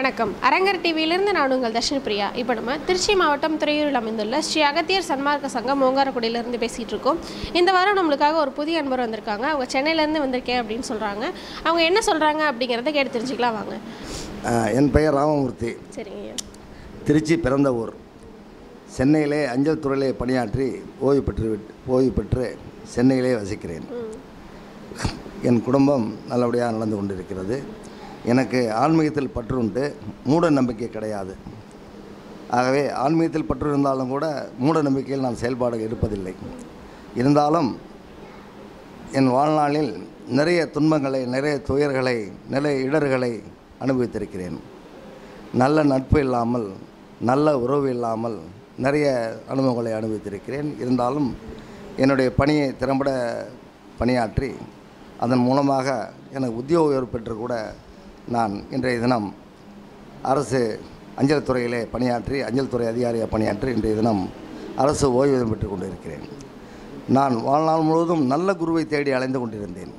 வணக்கம் அரங்கர் டிவியிலிருந்து நான் உங்கள் பிரியா இப்போ நம்ம திருச்சி மாவட்டம் துறையூரில் அமைந்துள்ள ஸ்ரீ அகத்தியர் சன்மார்க்க சங்கம் ஓங்காரக்குடியிலேருந்து பேசிகிட்டு இருக்கோம் இந்த வாரம் நம்மளுக்காக ஒரு புதிய அன்பர் வந்திருக்காங்க அவங்க சென்னையிலேருந்து வந்திருக்கேன் அப்படின்னு சொல்கிறாங்க அவங்க என்ன சொல்கிறாங்க அப்படிங்கிறத கேட்டு தெரிஞ்சுக்கலாம் வாங்க என் பெயர் ராமமூர்த்தி சரிங்க திருச்சி பிறந்த ஊர் சென்னையிலே அஞ்சல் துறையிலே பணியாற்றி ஓய்வு பெற்று ஓய்வு பெற்று சென்னையிலே வசிக்கிறேன் என் குடும்பம் நல்லபடியாக நடந்து கொண்டிருக்கிறது எனக்கு ஆன்மீகத்தில் பற்றுண்டு மூட நம்பிக்கை கிடையாது ஆகவே ஆன்மீகத்தில் பற்று இருந்தாலும் கூட மூட நம்பிக்கையில் நான் செயல்பாடு எடுப்பதில்லை இருந்தாலும் என் வாழ்நாளில் நிறைய துன்பங்களை நிறைய துயர்களை நிறைய இடர்களை அனுபவித்திருக்கிறேன் நல்ல நட்பு இல்லாமல் நல்ல உறவு இல்லாமல் நிறைய அனுபவங்களை அனுபவித்திருக்கிறேன் இருந்தாலும் என்னுடைய பணியை திறம்பட பணியாற்றி அதன் மூலமாக எனக்கு உத்தியோக ஏற்பட்டு பெற்று கூட நான் இன்றைய தினம் அரசு அஞ்சல் துறையிலே பணியாற்றி அஞ்சல் துறை அதிகாரியாக பணியாற்றி இன்றைய தினம் அரசு ஓய்வூதியம் பெற்று கொண்டிருக்கிறேன் நான் வாழ்நாள் முழுவதும் நல்ல குருவை தேடி அலைந்து கொண்டிருந்தேன்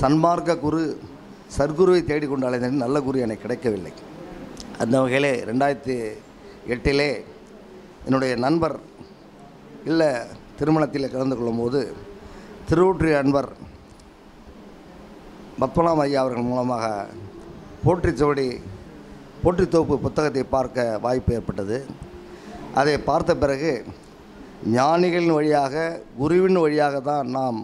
சன்மார்க்க குரு சர்க்குருவை தேடிக்கொண்டு அலைந்தேன் நல்ல குரு எனக்கு கிடைக்கவில்லை அந்த வகையிலே ரெண்டாயிரத்தி எட்டிலே என்னுடைய நண்பர் இல்லை திருமணத்தில் கலந்து கொள்ளும்போது திருவொற்றிய அன்பர் பத்மநாப ஐயா அவர்கள் மூலமாக போற்றி சோடி போற்றி தொகுப்பு புத்தகத்தை பார்க்க வாய்ப்பு ஏற்பட்டது அதை பார்த்த பிறகு ஞானிகளின் வழியாக குருவின் வழியாக தான் நாம்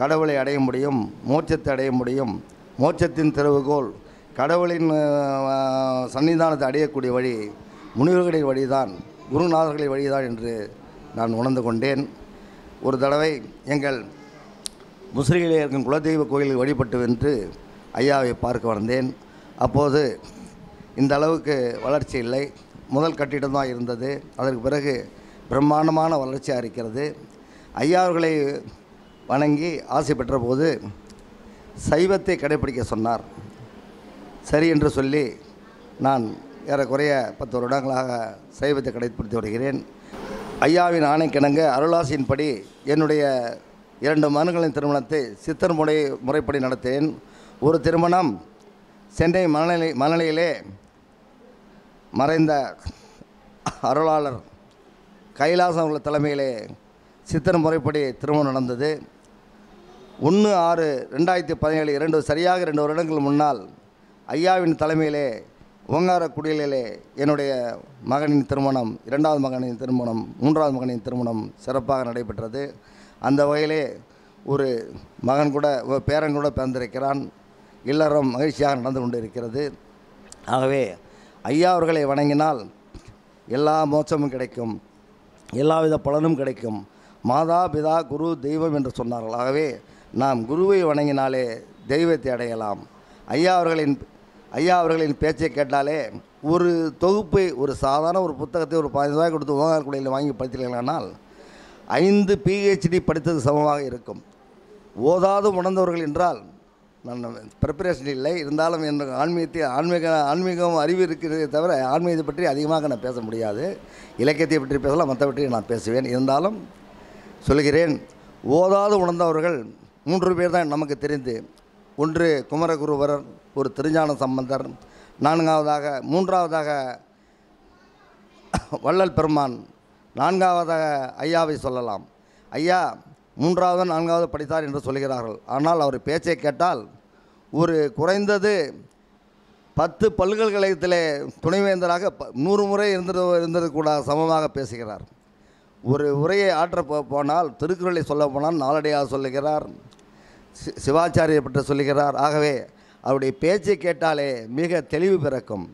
கடவுளை அடைய முடியும் மோட்சத்தை அடைய முடியும் மோட்சத்தின் திறவுகோல் கடவுளின் சன்னிதானத்தை அடையக்கூடிய வழி முனிவர்களின் வழிதான் குருநாதர்களின் வழிதான் என்று நான் உணர்ந்து கொண்டேன் ஒரு தடவை எங்கள் முசிறியிலே இருக்கும் குலதெய்வ கோயிலில் வழிபட்டு வென்று ஐயாவை பார்க்க வந்தேன் அப்போது இந்த அளவுக்கு வளர்ச்சி இல்லை முதல் கட்டிடம்தான் இருந்தது அதற்கு பிறகு பிரம்மாண்டமான வளர்ச்சியாக இருக்கிறது ஐயாவர்களை வணங்கி ஆசை பெற்ற போது சைவத்தை கடைபிடிக்க சொன்னார் சரி என்று சொல்லி நான் ஏறக்குறைய பத்து வருடங்களாக சைவத்தை கடைப்பிடித்து வருகிறேன் ஐயாவின் ஆணைக்கிணங்க அருளாசியின்படி என்னுடைய இரண்டு மகன்களின் திருமணத்தை சித்தர் முறை முறைப்படி நடத்தேன் ஒரு திருமணம் சென்னை மனநிலை மனநிலையிலே மறைந்த அருளாளர் கைலாசம் உள்ள தலைமையிலே சித்தர் முறைப்படி திருமணம் நடந்தது ஒன்று ஆறு ரெண்டாயிரத்தி பதினேழு இரண்டு சரியாக ரெண்டு வருடங்கள் முன்னால் ஐயாவின் தலைமையிலே உங்கார குடியிலே என்னுடைய மகனின் திருமணம் இரண்டாவது மகனின் திருமணம் மூன்றாவது மகனின் திருமணம் சிறப்பாக நடைபெற்றது அந்த வகையிலே ஒரு மகன் கூட பேரன் கூட பிறந்திருக்கிறான் இல்லறம் மகிழ்ச்சியாக நடந்து கொண்டு இருக்கிறது ஆகவே ஐயா அவர்களை வணங்கினால் எல்லா மோட்சமும் கிடைக்கும் எல்லாவித பலனும் கிடைக்கும் மாதா பிதா குரு தெய்வம் என்று சொன்னார்கள் ஆகவே நாம் குருவை வணங்கினாலே தெய்வத்தை அடையலாம் ஐயா அவர்களின் ஐயா அவர்களின் பேச்சை கேட்டாலே ஒரு தொகுப்பை ஒரு சாதாரண ஒரு புத்தகத்தை ஒரு பதினஞ்சு ரூபாய் கொடுத்து ஓங்கார் குடையில் வாங்கி படித்தீர்களானால் ஐந்து பிஹெச்டி படித்தது சமமாக இருக்கும் ஓதாது உணர்ந்தவர்கள் என்றால் நான் ப்ரிப்பரேஷன் இல்லை இருந்தாலும் என் ஆன்மீகத்தை ஆன்மீக ஆன்மீகம் அறிவு இருக்கிறதே தவிர ஆன்மீகத்தை பற்றி அதிகமாக நான் பேச முடியாது இலக்கியத்தை பற்றி பேசலாம் பற்றி நான் பேசுவேன் இருந்தாலும் சொல்கிறேன் ஓதாது உணர்ந்தவர்கள் மூன்று பேர் தான் நமக்கு தெரிந்து ஒன்று குமரகுருவரர் ஒரு திருஞான சம்பந்தர் நான்காவதாக மூன்றாவதாக வள்ளல் பெருமான் நான்காவதாக ஐயாவை சொல்லலாம் ஐயா மூன்றாவது நான்காவது படித்தார் என்று சொல்கிறார்கள் ஆனால் அவர் பேச்சை கேட்டால் ஒரு குறைந்தது பத்து பல்கலைக்கழகத்திலே துணைவேந்தராக ப நூறு முறை இருந்தது இருந்தது கூட சமமாக பேசுகிறார் ஒரு உரையை ஆற்ற போனால் திருக்குறளை சொல்ல போனால் நாளடியாக சொல்லுகிறார் சிவாச்சாரியை பற்றி சொல்லுகிறார் ஆகவே அவருடைய பேச்சை கேட்டாலே மிக தெளிவு பிறக்கும்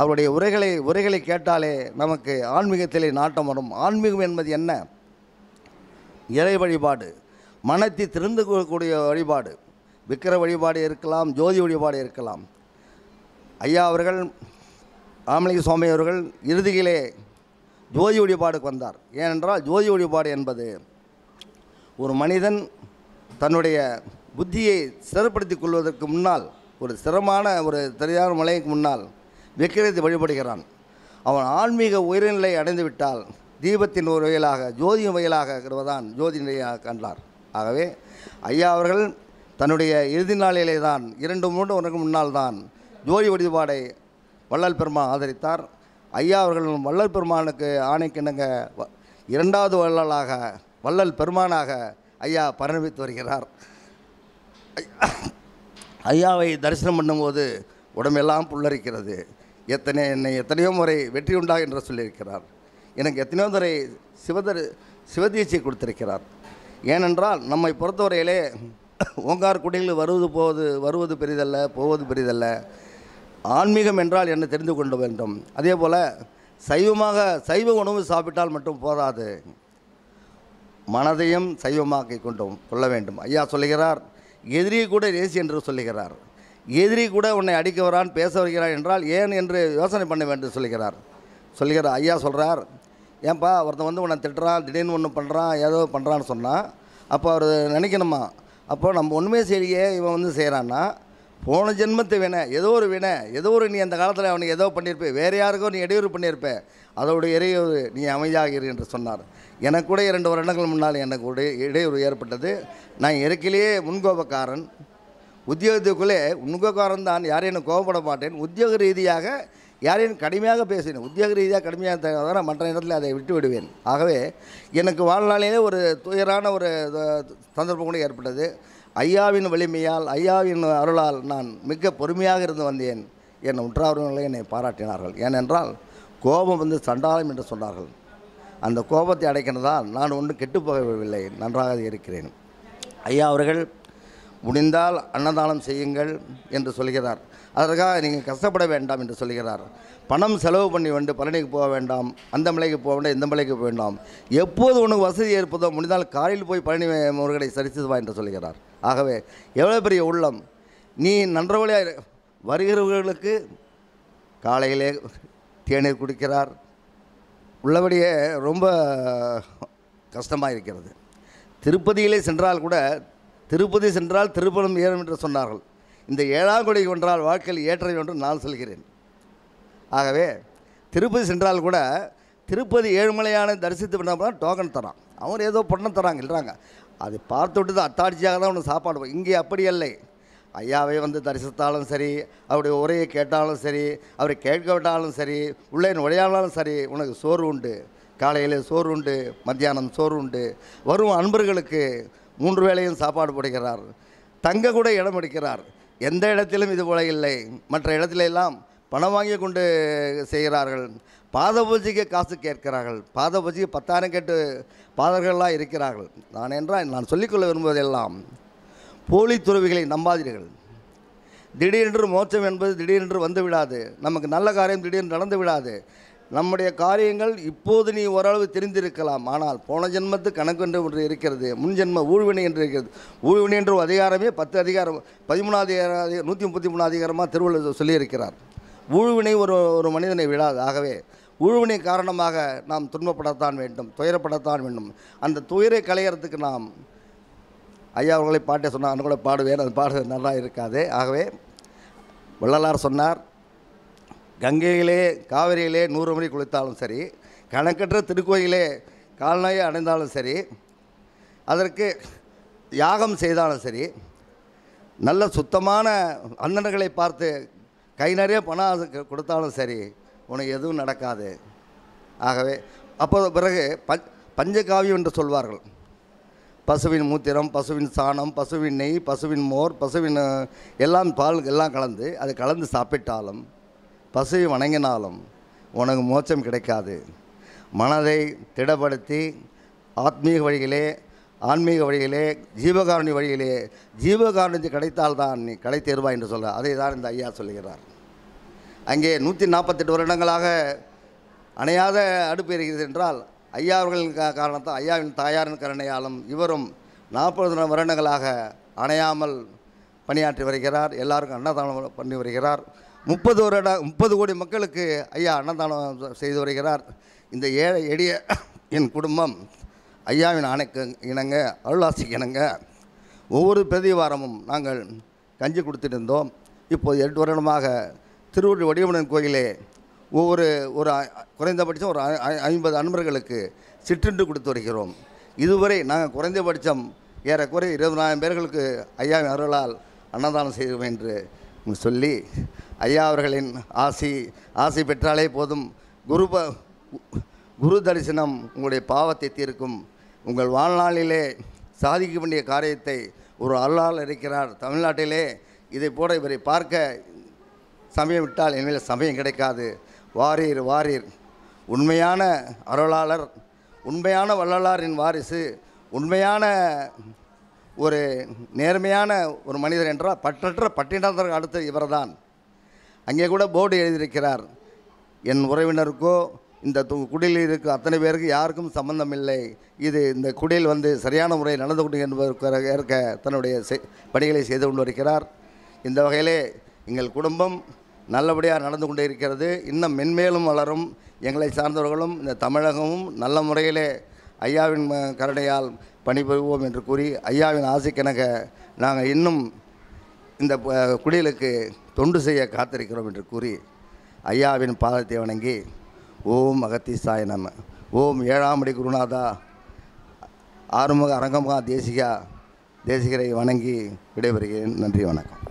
அவருடைய உரைகளை உரைகளை கேட்டாலே நமக்கு ஆன்மீகத்திலே நாட்டம் வரும் ஆன்மீகம் என்பது என்ன இறை வழிபாடு மனத்தை திறந்து கொள்ளக்கூடிய வழிபாடு விக்கிர வழிபாடு இருக்கலாம் ஜோதி வழிபாடு இருக்கலாம் ஐயா அவர்கள் ஆமலிங்க சுவாமி அவர்கள் இறுதியிலே ஜோதி வழிபாடுக்கு வந்தார் ஏனென்றால் ஜோதி வழிபாடு என்பது ஒரு மனிதன் தன்னுடைய புத்தியை சிறப்படுத்திக் கொள்வதற்கு முன்னால் ஒரு சிரமமான ஒரு தெரியாத மலைக்கு முன்னால் விக்கிரத்தை வழிபடுகிறான் அவன் ஆன்மீக உயர்நிலை அடைந்துவிட்டால் தீபத்தின் ஒரு வகையிலாக ஜோதியின் வகையிலாக இருக்கிறதான் ஜோதி நிலையாக கண்டார் ஆகவே ஐயா அவர்கள் தன்னுடைய இறுதி நாளிலே தான் இரண்டு மூன்று முன்னால் தான் ஜோதி வழிபாடை வள்ளல் பெருமான் ஆதரித்தார் ஐயா அவர்களும் வள்ளல் பெருமானுக்கு ஆணைக்கிணங்க இரண்டாவது வள்ளலாக வள்ளல் பெருமானாக ஐயா பரிணமித்து வருகிறார் ஐயாவை தரிசனம் பண்ணும்போது உடம்பெல்லாம் புல்லரிக்கிறது எத்தனை என்னை எத்தனையோ முறை வெற்றி உண்டா என்று சொல்லியிருக்கிறார் எனக்கு எத்தனையோ முறை சிவதர் சிவதீட்சை கொடுத்திருக்கிறார் ஏனென்றால் நம்மை பொறுத்தவரையிலே ஓங்கார் குடிகள் வருவது போவது வருவது பெரிதல்ல போவது பெரிதல்ல ஆன்மீகம் என்றால் என்ன தெரிந்து கொண்டு வேண்டும் அதே போல் சைவமாக சைவ உணவு சாப்பிட்டால் மட்டும் போதாது மனதையும் சைவமாக்கி கொண்டும் கொள்ள வேண்டும் ஐயா சொல்லுகிறார் எதிரியை கூட ரேசி என்று சொல்லுகிறார் எதிரி கூட உன்னை அடிக்க வரான் பேச வருகிறான் என்றால் ஏன் என்று யோசனை பண்ண வேண்டும் சொல்கிறார் சொல்கிறார் ஐயா சொல்கிறார் ஏன்பா ஒருத்தன் வந்து உன்னை திட்டுறான் திடீர்னு ஒன்று பண்ணுறான் ஏதோ பண்ணுறான்னு சொன்னால் அப்போ அவர் நினைக்கணுமா அப்போ நம்ம ஒன்றுமே செய்யலையே இவன் வந்து செய்கிறான்னா போன ஜென்மத்து வினை ஏதோ ஒரு வினை ஏதோ ஒரு நீ அந்த காலத்தில் அவனுக்கு ஏதோ பண்ணியிருப்பேன் வேறு யாருக்கோ நீ இடையூறு பண்ணியிருப்பேன் அதோடைய இடையூறு நீ அமைதியாக என்று சொன்னார் எனக்கு கூட இரண்டு வருடங்கள் முன்னால் எனக்கு ஒரு இடையூறு ஏற்பட்டது நான் இறக்கிலேயே முன்கோபக்காரன் உத்தியோகத்துக்குள்ளே உண்ணுக்காரன் தான் யாரையும் கோபப்பட மாட்டேன் உத்தியோக ரீதியாக யாரையும் கடுமையாக பேசினேன் உத்தியோக ரீதியாக கடுமையாக தான் மற்ற நேரத்தில் அதை விட்டு விடுவேன் ஆகவே எனக்கு வாழ்நாளிலே ஒரு துயரான ஒரு சந்தர்ப்பம் கூட ஏற்பட்டது ஐயாவின் வலிமையால் ஐயாவின் அருளால் நான் மிக பொறுமையாக இருந்து வந்தேன் என் உற்றார்வர்களை என்னை பாராட்டினார்கள் ஏனென்றால் கோபம் வந்து சண்டாளம் என்று சொன்னார்கள் அந்த கோபத்தை அடைக்கிறதால் நான் ஒன்றும் கெட்டுப்போகவில்லை நன்றாக இருக்கிறேன் ஐயா அவர்கள் முடிந்தால் அன்னதானம் செய்யுங்கள் என்று சொல்கிறார் அதற்காக நீங்கள் கஷ்டப்பட வேண்டாம் என்று சொல்கிறார் பணம் செலவு பண்ணி வேண்டும் பழனிக்கு போக வேண்டாம் அந்த மலைக்கு போக வேண்டாம் இந்த மலைக்கு போக வேண்டாம் எப்போது உனக்கு வசதி ஏற்பதோ முடிந்தால் காலையில் போய் பழனி முருகனை சரிசிதுவா என்று சொல்கிறார் ஆகவே எவ்வளோ பெரிய உள்ளம் நீ நன்றவழியாக வருகிறவர்களுக்கு காலையிலே தேநீர் குடிக்கிறார் உள்ளபடியே ரொம்ப கஷ்டமாக இருக்கிறது திருப்பதியிலே சென்றால் கூட திருப்பதி சென்றால் திருப்பணம் ஏறும் என்று சொன்னார்கள் இந்த ஏழாம் கொடி ஒன்றால் வாழ்க்கையில் ஏற்றம் என்று நான் சொல்கிறேன் ஆகவே திருப்பதி சென்றால் கூட திருப்பதி ஏழுமலையான தரிசித்து பண்ணால் டோக்கன் தரான் அவர் ஏதோ தராங்க இல்லைறாங்க அது பார்த்து விட்டு தான் அத்தாட்சியாக தான் அவனுக்கு சாப்பாடு இங்கே அப்படி இல்லை ஐயாவை வந்து தரிசித்தாலும் சரி அவருடைய உரையை கேட்டாலும் சரி அவரை கேட்க விட்டாலும் சரி உள்ளே நுழையாலும் சரி உனக்கு சோறு உண்டு காலையில் சோறு உண்டு மத்தியானம் சோறு உண்டு வரும் அன்பர்களுக்கு மூன்று வேளையும் சாப்பாடு போடுகிறார் தங்க கூட இடம் எடுக்கிறார் எந்த இடத்திலும் இது போல இல்லை மற்ற இடத்திலெல்லாம் பணம் வாங்கி கொண்டு செய்கிறார்கள் பாத பூஜைக்கு காசு கேட்கிறார்கள் பாத பூஜைக்கு பத்தாயிரம் கேட்டு பாதர்களாக இருக்கிறார்கள் நான் என்றால் நான் சொல்லிக்கொள்ள விரும்புவதெல்லாம் போலி துறவிகளை நம்பாதீர்கள் திடீரென்று மோட்சம் என்பது திடீரென்று வந்து விடாது நமக்கு நல்ல காரியம் திடீர்னு நடந்து விடாது நம்முடைய காரியங்கள் இப்போது நீ ஓரளவு தெரிந்திருக்கலாம் ஆனால் போன ஜென்மத்து கணக்கு என்று ஒன்று இருக்கிறது முன் ஜென்ம ஊழ்வினை என்று இருக்கிறது ஊழ்வினை என்ற அதிகாரமே பத்து அதிகாரம் பதிமூணாவது நூற்றி முப்பத்தி மூணு அதிகாரமாக திருவள்ளுவர் சொல்லியிருக்கிறார் ஊழ்வினை ஒரு ஒரு மனிதனை விடாது ஆகவே ஊழ்வினை காரணமாக நாம் துன்பப்படத்தான் வேண்டும் துயரப்படத்தான் வேண்டும் அந்த துயரை களையிறதுக்கு நாம் ஐயா அவர்களை பாட்டை சொன்னார் கூட பாடுவேன் அது பாடுவது நல்லா இருக்காது ஆகவே வள்ளலார் சொன்னார் கங்கையிலே காவிரியிலே நூறு மணி குளித்தாலும் சரி கணக்கற்ற திருக்கோயிலே கால்நாயை அடைந்தாலும் சரி அதற்கு யாகம் செய்தாலும் சரி நல்ல சுத்தமான அண்ணன்களை பார்த்து கை நிறைய பணம் கொடுத்தாலும் சரி உனக்கு எதுவும் நடக்காது ஆகவே அப்போது பிறகு பஞ் பஞ்சகாவியம் என்று சொல்வார்கள் பசுவின் மூத்திரம் பசுவின் சாணம் பசுவின் நெய் பசுவின் மோர் பசுவின் எல்லாம் பால் எல்லாம் கலந்து அது கலந்து சாப்பிட்டாலும் பசுவை வணங்கினாலும் உனக்கு மோட்சம் கிடைக்காது மனதை திடப்படுத்தி ஆத்மீக வழியிலே ஆன்மீக வழியிலே ஜீவகாரணி வழியிலே ஜீவகாரணி கிடைத்தால்தான் நீ தேர்வாய் என்று சொல்ல அதை தான் இந்த ஐயா சொல்லுகிறார் அங்கே நூற்றி நாற்பத்தெட்டு வருடங்களாக அணையாத அடுப்பு எரிகிறது என்றால் ஐயா அவர்களின் காரணத்தால் ஐயாவின் தாயாரின் கருணையாலும் இவரும் நாற்பது வருடங்களாக அணையாமல் பணியாற்றி வருகிறார் எல்லாருக்கும் அன்னதானம் பண்ணி வருகிறார் முப்பது வருட முப்பது கோடி மக்களுக்கு ஐயா அன்னதானம் செய்து வருகிறார் இந்த ஏழை எளிய என் குடும்பம் ஐயாவின் ஆணைக்கு இணங்க அருளாசி இணங்க ஒவ்வொரு பிரதி வாரமும் நாங்கள் கஞ்சி கொடுத்துட்டு இப்போது எட்டு வருடமாக திருவள்ளி வடிவனன் கோயிலே ஒவ்வொரு ஒரு குறைந்தபட்சம் ஒரு ஐம்பது அன்பர்களுக்கு சிற்றுண்டு கொடுத்து வருகிறோம் இதுவரை நாங்கள் குறைந்தபட்சம் ஏறக்குறை இருபதாயிரம் பேர்களுக்கு ஐயாவின் அருளால் அன்னதானம் செய்வோம் என்று சொல்லி ஐயா அவர்களின் ஆசி ஆசி பெற்றாலே போதும் குரு ப குரு தரிசனம் உங்களுடைய பாவத்தை தீர்க்கும் உங்கள் வாழ்நாளிலே சாதிக்க வேண்டிய காரியத்தை ஒரு அல்லால் இருக்கிறார் தமிழ்நாட்டிலே இதை போட இவரை பார்க்க சமயம் விட்டால் இனிமேல் சமயம் கிடைக்காது வாரீர் வாரீர் உண்மையான அருளாளர் உண்மையான வள்ளலாரின் வாரிசு உண்மையான ஒரு நேர்மையான ஒரு மனிதர் என்றால் பற்றற்ற பட்டினத்திற்கு அடுத்து இவர்தான் அங்கே கூட போர்டு எழுதியிருக்கிறார் என் உறவினருக்கோ இந்த குடியில் இருக்க அத்தனை பேருக்கு யாருக்கும் சம்பந்தம் இல்லை இது இந்த குடியில் வந்து சரியான முறை நடந்து கொண்டு என்பதற்கு ஏற்க தன்னுடைய பணிகளை செய்து கொண்டு வருகிறார் இந்த வகையிலே எங்கள் குடும்பம் நல்லபடியாக நடந்து கொண்டே இருக்கிறது இன்னும் மென்மேலும் வளரும் எங்களை சார்ந்தவர்களும் இந்த தமிழகமும் நல்ல முறையிலே ஐயாவின் கருணையால் பணிபுரிவோம் என்று கூறி ஐயாவின் ஆசைக்கணக்க நாங்கள் இன்னும் இந்த குடிலுக்கு தொண்டு செய்ய காத்திருக்கிறோம் என்று கூறி ஐயாவின் பாதத்தை வணங்கி ஓம் அகத்தீசாய நம்ம ஓம் ஏழாமடி குருநாதா ஆறுமுக அரங்கமா தேசிகா தேசிகரை வணங்கி விடைபெறுகிறேன் நன்றி வணக்கம்